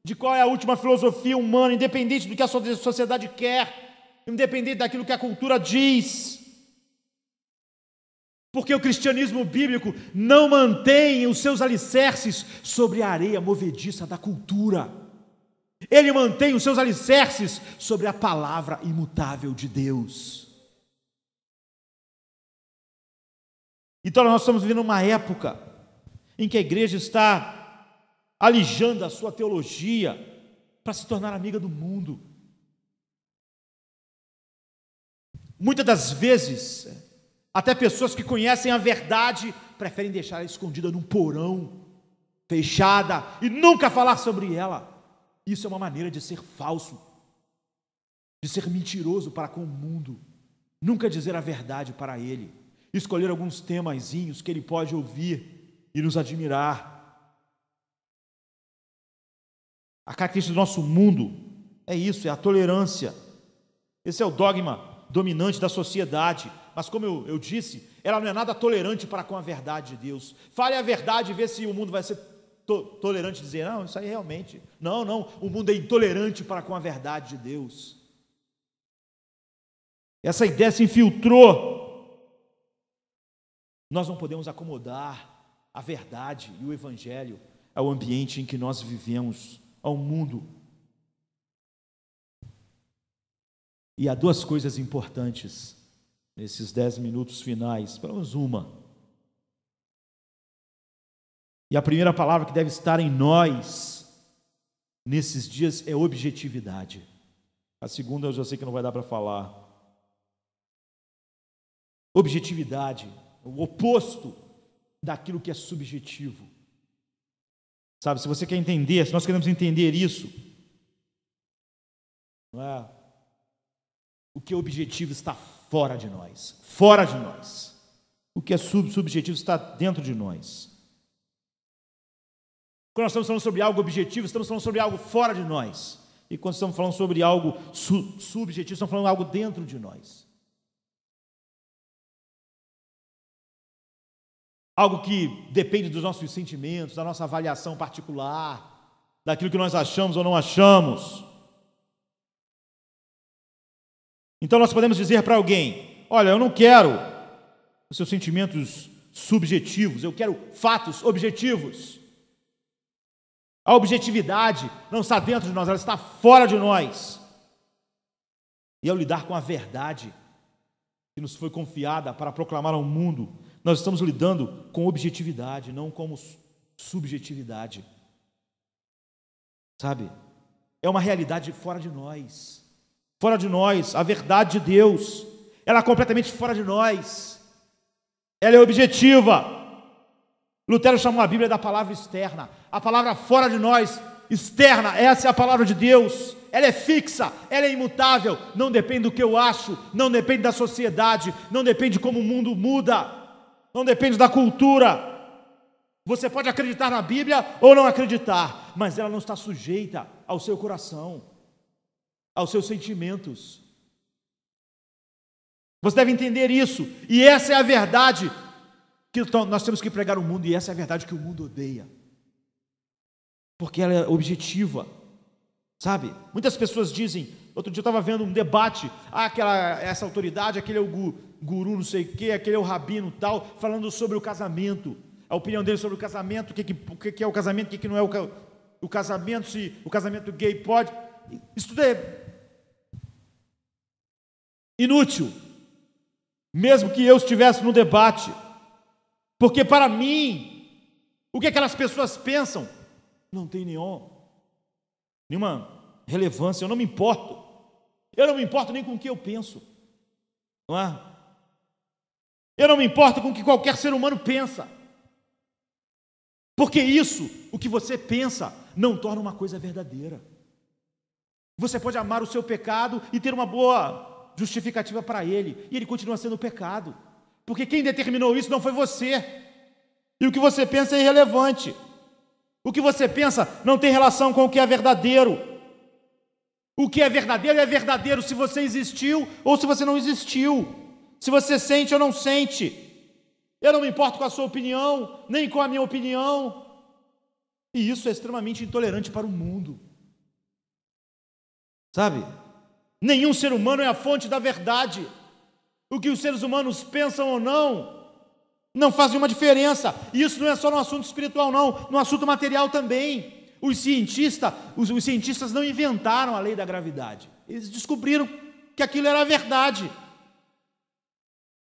de qual é a última filosofia humana, independente do que a sociedade quer, independente daquilo que a cultura diz. Porque o cristianismo bíblico não mantém os seus alicerces sobre a areia movediça da cultura. Ele mantém os seus alicerces sobre a palavra imutável de Deus. Então nós estamos vivendo uma época em que a igreja está alijando a sua teologia para se tornar amiga do mundo. Muitas das vezes, até pessoas que conhecem a verdade preferem deixar ela escondida num porão, fechada, e nunca falar sobre ela. Isso é uma maneira de ser falso, de ser mentiroso para com o mundo, nunca dizer a verdade para ele, escolher alguns temazinhos que ele pode ouvir e nos admirar. A característica do nosso mundo é isso, é a tolerância. Esse é o dogma dominante da sociedade mas como eu, eu disse, ela não é nada tolerante para com a verdade de Deus. Fale a verdade e vê se o mundo vai ser to tolerante dizer, não, isso aí realmente. Não, não, o mundo é intolerante para com a verdade de Deus. Essa ideia se infiltrou. Nós não podemos acomodar a verdade e o evangelho ao ambiente em que nós vivemos, ao mundo. E há duas coisas importantes nesses dez minutos finais, pelo menos uma. E a primeira palavra que deve estar em nós nesses dias é objetividade. A segunda eu já sei que não vai dar para falar. Objetividade, o oposto daquilo que é subjetivo. Sabe, se você quer entender, se nós queremos entender isso, não é? o que é objetivo está fora de nós, fora de nós. O que é subjetivo está dentro de nós. Quando nós estamos falando sobre algo objetivo, estamos falando sobre algo fora de nós. E quando estamos falando sobre algo su subjetivo, estamos falando algo dentro de nós. Algo que depende dos nossos sentimentos, da nossa avaliação particular, daquilo que nós achamos ou não achamos. Então nós podemos dizer para alguém: olha, eu não quero os seus sentimentos subjetivos, eu quero fatos objetivos. A objetividade não está dentro de nós, ela está fora de nós. E ao lidar com a verdade que nos foi confiada para proclamar ao mundo, nós estamos lidando com objetividade, não com subjetividade. Sabe? É uma realidade fora de nós fora de nós, a verdade de Deus, ela é completamente fora de nós, ela é objetiva. Lutero chamou a Bíblia da palavra externa, a palavra fora de nós, externa, essa é a palavra de Deus, ela é fixa, ela é imutável, não depende do que eu acho, não depende da sociedade, não depende de como o mundo muda, não depende da cultura. Você pode acreditar na Bíblia ou não acreditar, mas ela não está sujeita ao seu coração aos seus sentimentos. Você deve entender isso, e essa é a verdade que nós temos que pregar ao mundo, e essa é a verdade que o mundo odeia, porque ela é objetiva, sabe? Muitas pessoas dizem, outro dia eu estava vendo um debate, ah, aquela, essa autoridade, aquele é o guru, não sei o quê, aquele é o rabino tal, falando sobre o casamento, a opinião dele sobre o casamento, o que, que, que é o casamento, o que, que não é o, o casamento, se o casamento gay pode, isso tudo é inútil, mesmo que eu estivesse no debate, porque para mim, o que aquelas pessoas pensam não tem nenhum, nenhuma relevância, eu não me importo, eu não me importo nem com o que eu penso, não é? Eu não me importo com o que qualquer ser humano pensa, porque isso, o que você pensa, não torna uma coisa verdadeira. Você pode amar o seu pecado e ter uma boa justificativa para ele, e ele continua sendo pecado. Porque quem determinou isso não foi você. E o que você pensa é irrelevante. O que você pensa não tem relação com o que é verdadeiro. O que é verdadeiro é verdadeiro se você existiu ou se você não existiu. Se você sente ou não sente. Eu não me importo com a sua opinião, nem com a minha opinião. E isso é extremamente intolerante para o mundo. Sabe? Nenhum ser humano é a fonte da verdade. O que os seres humanos pensam ou não, não faz nenhuma diferença. E isso não é só no assunto espiritual, não, no assunto material também. Os, cientistas, os, os cientistas não inventaram a lei da gravidade. Eles descobriram que aquilo era a verdade.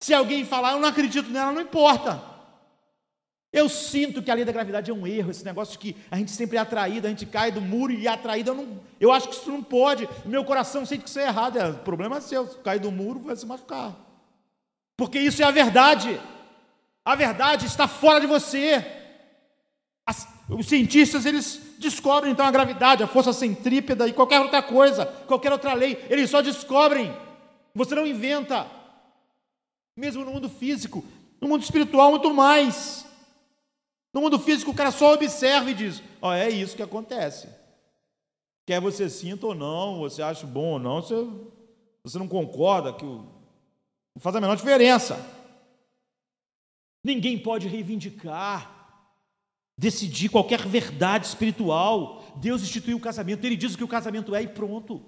Se alguém falar, eu não acredito nela, não importa. Eu sinto que a lei da gravidade é um erro, esse negócio que a gente sempre é atraído, a gente cai do muro e é atraído. Eu, não, eu acho que isso não pode. Meu coração sente que isso é errado. É, o problema é seu. Se cair do muro, vai se machucar. Porque isso é a verdade. A verdade está fora de você. As, os cientistas eles descobrem então a gravidade, a força centrípeta e qualquer outra coisa, qualquer outra lei. Eles só descobrem. Você não inventa. Mesmo no mundo físico, no mundo espiritual, muito mais. No mundo físico, o cara só observa e diz: Ó, oh, é isso que acontece. Quer você sinta ou não, você acha bom ou não, você, você não concorda, que o, não faz a menor diferença. Ninguém pode reivindicar, decidir qualquer verdade espiritual. Deus instituiu o casamento, ele diz o que o casamento é e pronto.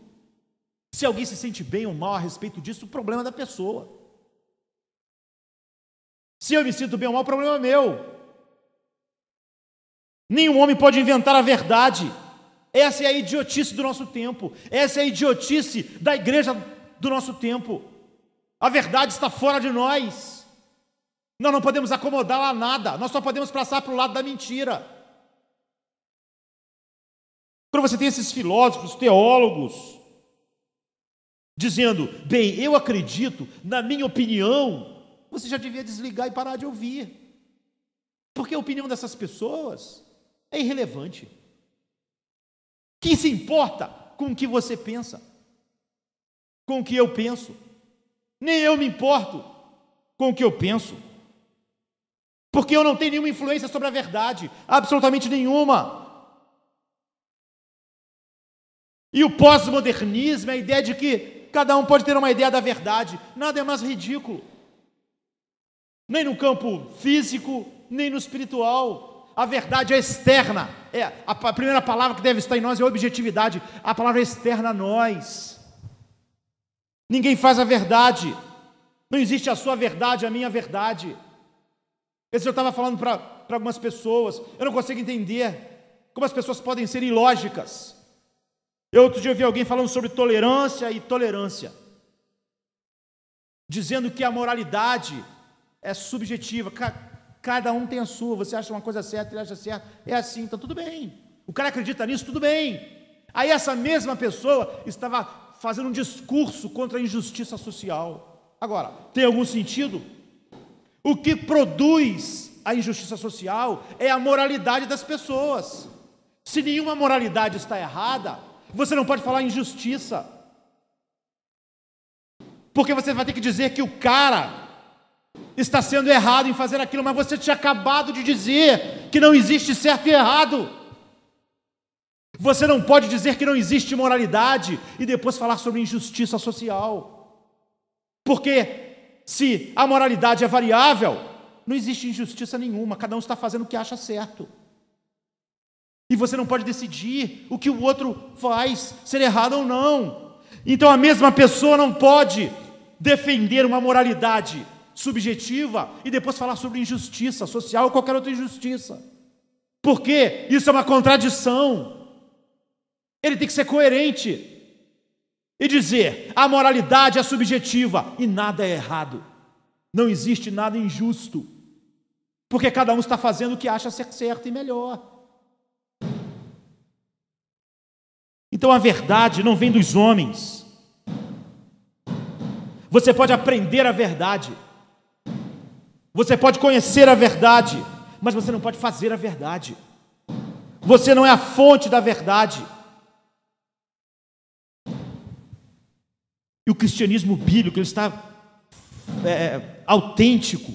Se alguém se sente bem ou mal a respeito disso, o problema é da pessoa. Se eu me sinto bem ou mal, o problema é meu. Nenhum homem pode inventar a verdade. Essa é a idiotice do nosso tempo. Essa é a idiotice da igreja do nosso tempo. A verdade está fora de nós. Nós não podemos acomodar a nada. Nós só podemos passar para o lado da mentira. Quando você tem esses filósofos, teólogos, dizendo, bem, eu acredito, na minha opinião, você já devia desligar e parar de ouvir. Porque a opinião dessas pessoas é irrelevante. Quem se importa com o que você pensa? Com o que eu penso? Nem eu me importo com o que eu penso. Porque eu não tenho nenhuma influência sobre a verdade, absolutamente nenhuma. E o pós-modernismo, é a ideia de que cada um pode ter uma ideia da verdade, nada é mais ridículo. Nem no campo físico, nem no espiritual a verdade é externa. É, a, a primeira palavra que deve estar em nós é objetividade. A palavra é externa a nós. Ninguém faz a verdade. Não existe a sua verdade, a minha verdade. Esse eu estava falando para algumas pessoas. Eu não consigo entender como as pessoas podem ser ilógicas. Eu outro dia ouvi vi alguém falando sobre tolerância e tolerância. Dizendo que a moralidade é subjetiva. Cara, Cada um tem a sua, você acha uma coisa certa, ele acha certa, é assim, então tudo bem. O cara acredita nisso, tudo bem. Aí essa mesma pessoa estava fazendo um discurso contra a injustiça social. Agora, tem algum sentido? O que produz a injustiça social é a moralidade das pessoas. Se nenhuma moralidade está errada, você não pode falar injustiça. Porque você vai ter que dizer que o cara está sendo errado em fazer aquilo, mas você tinha acabado de dizer que não existe certo e errado. Você não pode dizer que não existe moralidade e depois falar sobre injustiça social. Porque se a moralidade é variável, não existe injustiça nenhuma, cada um está fazendo o que acha certo. E você não pode decidir o que o outro faz, ser errado ou não. Então a mesma pessoa não pode defender uma moralidade subjetiva e depois falar sobre injustiça social ou qualquer outra injustiça. Porque isso é uma contradição. Ele tem que ser coerente e dizer: a moralidade é subjetiva e nada é errado. Não existe nada injusto. Porque cada um está fazendo o que acha ser certo e melhor. Então a verdade não vem dos homens. Você pode aprender a verdade você pode conhecer a verdade, mas você não pode fazer a verdade. Você não é a fonte da verdade. E o cristianismo bíblico ele está é, é autêntico,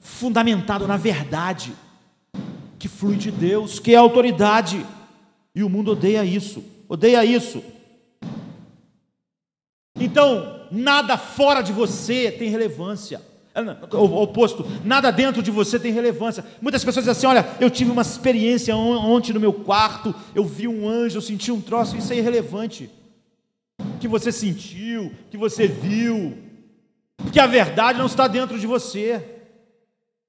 fundamentado na verdade que flui de Deus, que é autoridade. E o mundo odeia isso, odeia isso. Então, nada fora de você tem relevância. Ah, o oposto, nada dentro de você tem relevância. Muitas pessoas dizem assim: olha, eu tive uma experiência ontem no meu quarto, eu vi um anjo, eu senti um troço, isso é irrelevante. Que você sentiu, que você viu, porque a verdade não está dentro de você.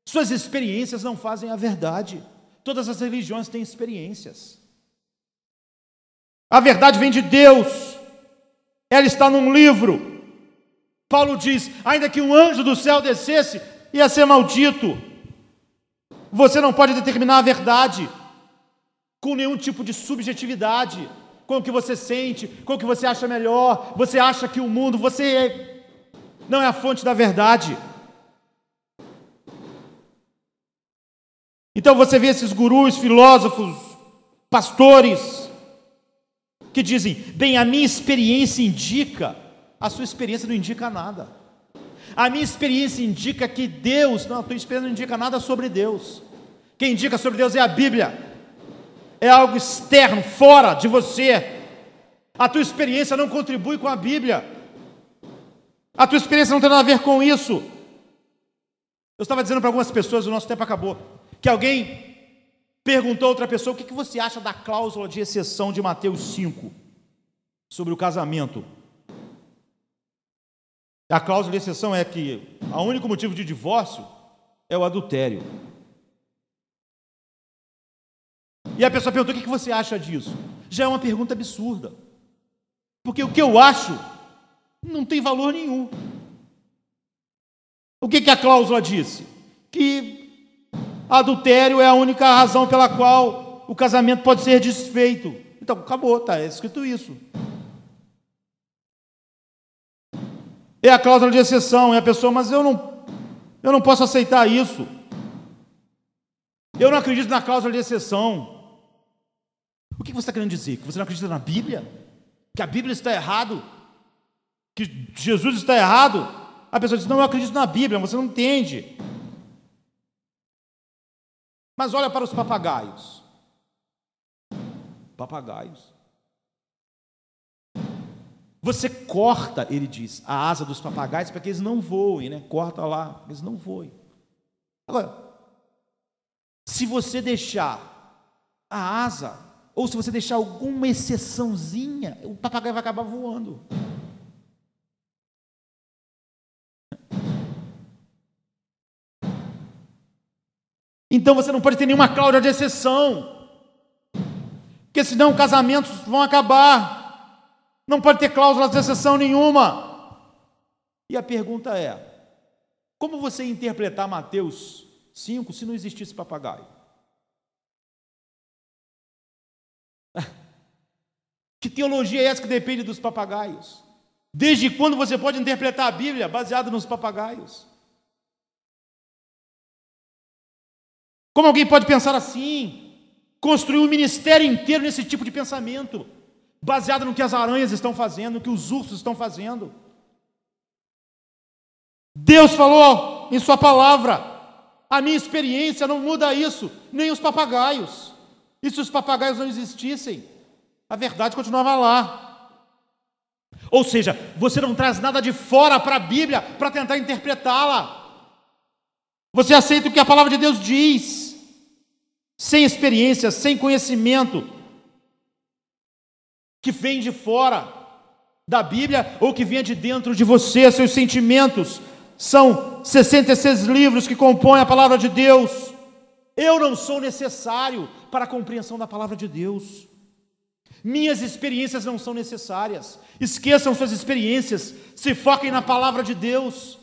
Suas experiências não fazem a verdade. Todas as religiões têm experiências. A verdade vem de Deus, ela está num livro, Paulo diz: ainda que um anjo do céu descesse, ia ser maldito. Você não pode determinar a verdade com nenhum tipo de subjetividade, com o que você sente, com o que você acha melhor, você acha que o mundo, você é, não é a fonte da verdade. Então você vê esses gurus, filósofos, pastores, que dizem: bem, a minha experiência indica a sua experiência não indica nada. A minha experiência indica que Deus, não, a tua experiência não indica nada sobre Deus. Quem indica sobre Deus é a Bíblia. É algo externo, fora de você. A tua experiência não contribui com a Bíblia. A tua experiência não tem nada a ver com isso. Eu estava dizendo para algumas pessoas, o nosso tempo acabou, que alguém perguntou a outra pessoa: o que, que você acha da cláusula de exceção de Mateus 5 sobre o casamento? A cláusula de exceção é que o único motivo de divórcio é o adultério. E a pessoa perguntou: o que você acha disso? Já é uma pergunta absurda. Porque o que eu acho não tem valor nenhum. O que, que a cláusula disse? Que adultério é a única razão pela qual o casamento pode ser desfeito. Então, acabou, está escrito isso. É a cláusula de exceção, é a pessoa, mas eu não, eu não posso aceitar isso. Eu não acredito na cláusula de exceção. O que você está querendo dizer? Que você não acredita na Bíblia? Que a Bíblia está errado? Que Jesus está errado? A pessoa diz: Não, eu acredito na Bíblia, você não entende. Mas olha para os papagaios. Papagaios. Você corta, ele diz, a asa dos papagaios para que eles não voem, né? Corta lá, eles não voem. Agora, se você deixar a asa, ou se você deixar alguma exceçãozinha, o papagaio vai acabar voando. Então você não pode ter nenhuma cláusula de exceção, porque senão casamentos vão acabar. Não pode ter cláusulas de exceção nenhuma. E a pergunta é: como você interpretar Mateus 5 se não existisse papagaio? Que teologia é essa que depende dos papagaios? Desde quando você pode interpretar a Bíblia baseada nos papagaios? Como alguém pode pensar assim? Construir um ministério inteiro nesse tipo de pensamento? baseado no que as aranhas estão fazendo, no que os ursos estão fazendo. Deus falou em Sua palavra. A minha experiência não muda isso, nem os papagaios. E se os papagaios não existissem, a verdade continuava lá. Ou seja, você não traz nada de fora para a Bíblia para tentar interpretá-la. Você aceita o que a palavra de Deus diz, sem experiência, sem conhecimento, que vem de fora da Bíblia ou que vem de dentro de você, seus sentimentos. São 66 livros que compõem a palavra de Deus. Eu não sou necessário para a compreensão da palavra de Deus. Minhas experiências não são necessárias. Esqueçam suas experiências, se foquem na palavra de Deus.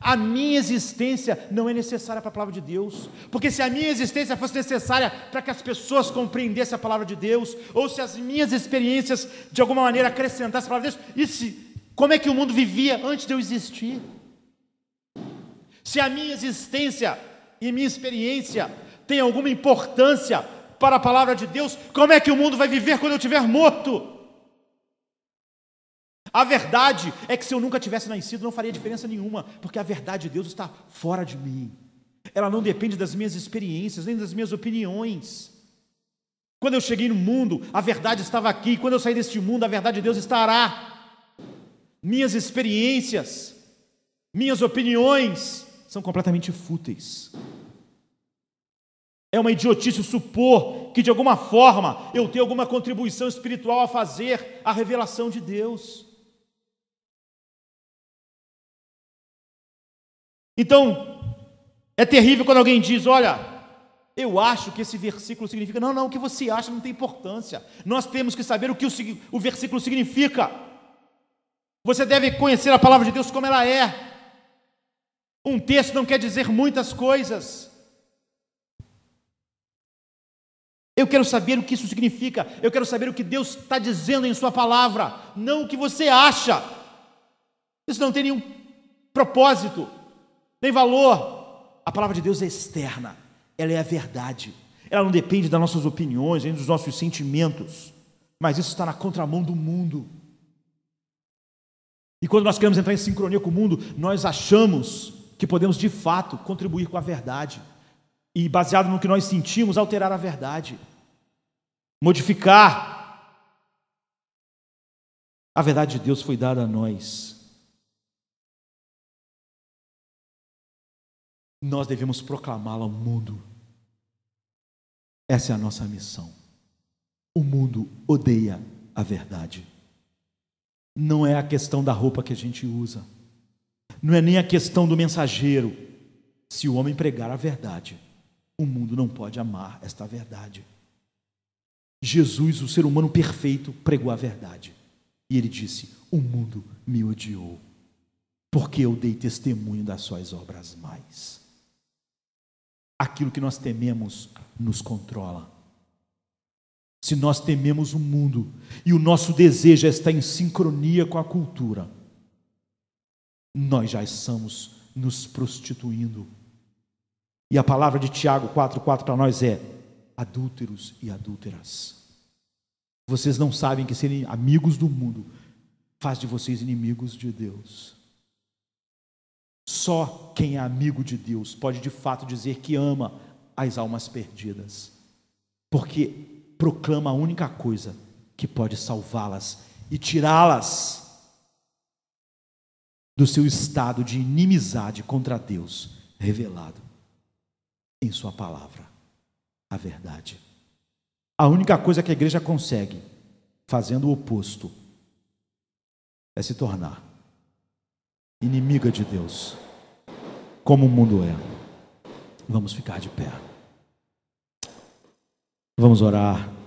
A minha existência não é necessária para a palavra de Deus, porque se a minha existência fosse necessária para que as pessoas compreendessem a palavra de Deus, ou se as minhas experiências de alguma maneira acrescentassem a palavra de Deus, e se, como é que o mundo vivia antes de eu existir? Se a minha existência e minha experiência têm alguma importância para a palavra de Deus, como é que o mundo vai viver quando eu estiver morto? A verdade é que se eu nunca tivesse nascido, não faria diferença nenhuma, porque a verdade de Deus está fora de mim. Ela não depende das minhas experiências, nem das minhas opiniões. Quando eu cheguei no mundo, a verdade estava aqui. Quando eu sair deste mundo, a verdade de Deus estará. Minhas experiências, minhas opiniões são completamente fúteis. É uma idiotice supor que de alguma forma eu tenho alguma contribuição espiritual a fazer à revelação de Deus. Então, é terrível quando alguém diz: Olha, eu acho que esse versículo significa. Não, não, o que você acha não tem importância. Nós temos que saber o que o, o versículo significa. Você deve conhecer a palavra de Deus como ela é. Um texto não quer dizer muitas coisas. Eu quero saber o que isso significa. Eu quero saber o que Deus está dizendo em Sua palavra, não o que você acha. Isso não tem nenhum propósito tem valor. A palavra de Deus é externa, ela é a verdade. Ela não depende das nossas opiniões, nem dos nossos sentimentos. Mas isso está na contramão do mundo. E quando nós queremos entrar em sincronia com o mundo, nós achamos que podemos de fato contribuir com a verdade. E baseado no que nós sentimos, alterar a verdade. Modificar. A verdade de Deus foi dada a nós nós devemos proclamá-la ao mundo. Essa é a nossa missão. O mundo odeia a verdade. Não é a questão da roupa que a gente usa, não é nem a questão do mensageiro. Se o homem pregar a verdade, o mundo não pode amar esta verdade. Jesus, o ser humano perfeito, pregou a verdade. E ele disse: O mundo me odiou, porque eu dei testemunho das suas obras mais aquilo que nós tememos nos controla. Se nós tememos o mundo e o nosso desejo é está em sincronia com a cultura, nós já estamos nos prostituindo. E a palavra de Tiago 4,4 para nós é: adúlteros e adúlteras. Vocês não sabem que serem amigos do mundo faz de vocês inimigos de Deus. Só quem é amigo de Deus pode de fato dizer que ama as almas perdidas, porque proclama a única coisa que pode salvá-las e tirá-las do seu estado de inimizade contra Deus, revelado em Sua palavra, a verdade. A única coisa que a igreja consegue, fazendo o oposto, é se tornar inimiga de Deus, como o mundo é. Vamos ficar de pé. Vamos orar.